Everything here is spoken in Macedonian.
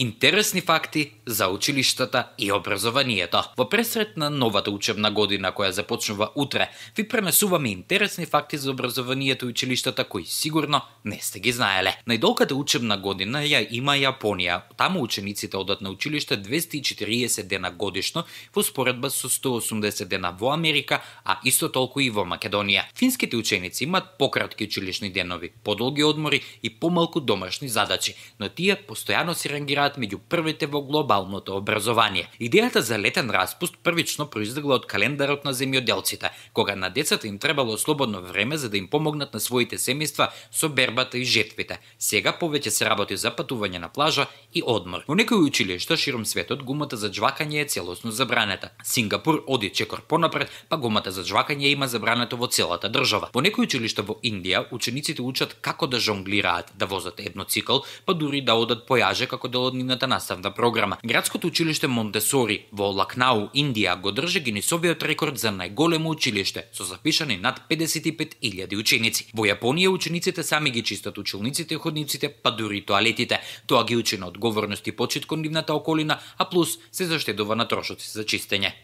Интересни факти за училиштата и образованието. Во пресрет на новата учебна година која започнува утре, ви пренесуваме интересни факти за образованието и училиштата кои сигурно не сте ги знаеле. Најдолгата учебна година ја има Јапонија. Таму учениците одат на училиште 240 дена годишно во споредба со 180 дена во Америка, а исто толку и во Македонија. Финските ученици имаат пократки училишни денови, подолги одмори и помалку домашни задачи, но тие постојано се рангираат станат меѓу првите во глобалното образование. Идејата за летен распуст првично произлегла од календарот на земјоделците, кога на децата им требало слободно време за да им помогнат на своите семејства со бербата и жетвите. Сега повеќе се работи за патување на плажа и одмор. Во некои училишта широм светот гумата за џвакање е целосно забранета. Сингапур оди чекор понапред, па гумата за џвакање има забрането во целата држава. Во некои училишта во Индија учениците учат како да жонглираат, да возат едноцикл, па дури да одат појаже како дел да од Нивната наставна програма. Градското училиште Монтесори во Лакнау, Индија, го држи Гинисовиот рекорд за најголемо училиште, со запишани над 55.000 ученици. Во Јапонија учениците сами ги чистат училниците, ходниците, па дури тоалетите. Тоа ги учи на одговорност и почит кон нивната околина, а плюс се заштедува на трошоци за чистење.